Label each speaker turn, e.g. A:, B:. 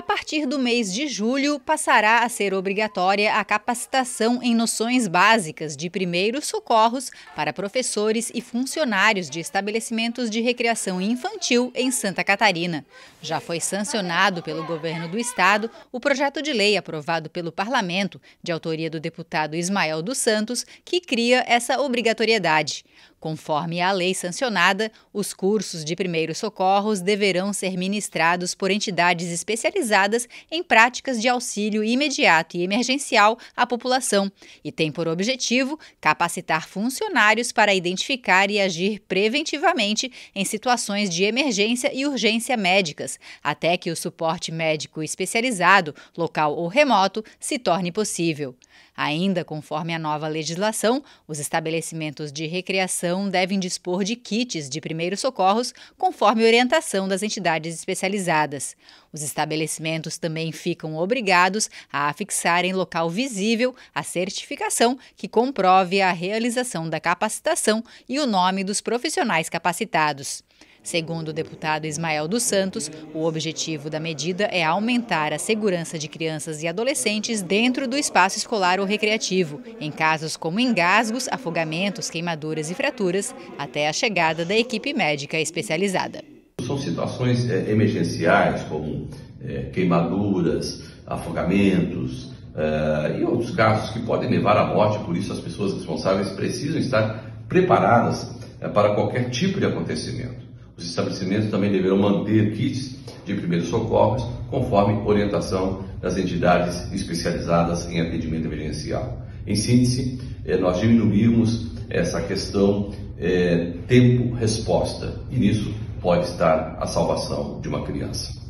A: A partir do mês de julho, passará a ser obrigatória a capacitação em noções básicas de primeiros socorros para professores e funcionários de estabelecimentos de recreação infantil em Santa Catarina. Já foi sancionado pelo governo do estado o projeto de lei aprovado pelo parlamento, de autoria do deputado Ismael dos Santos, que cria essa obrigatoriedade. Conforme a lei sancionada, os cursos de primeiros socorros deverão ser ministrados por entidades especializadas em práticas de auxílio imediato e emergencial à população e tem por objetivo capacitar funcionários para identificar e agir preventivamente em situações de emergência e urgência médicas, até que o suporte médico especializado, local ou remoto, se torne possível. Ainda conforme a nova legislação, os estabelecimentos de recreação devem dispor de kits de primeiros socorros, conforme orientação das entidades especializadas. Os estabelecimentos também ficam obrigados a afixar em local visível a certificação que comprove a realização da capacitação e o nome dos profissionais capacitados. Segundo o deputado Ismael dos Santos, o objetivo da medida é aumentar a segurança de crianças e adolescentes dentro do espaço escolar ou recreativo, em casos como engasgos, afogamentos, queimaduras e fraturas, até a chegada da equipe médica especializada.
B: São situações é, emergenciais, como é, queimaduras, afogamentos é, e outros casos que podem levar à morte, por isso as pessoas responsáveis precisam estar preparadas para qualquer tipo de acontecimento. Os estabelecimentos também deverão manter kits de primeiros socorros, conforme orientação das entidades especializadas em atendimento emergencial. Em síntese, eh, nós diminuímos essa questão é, tempo-resposta, e nisso pode estar a salvação de uma criança.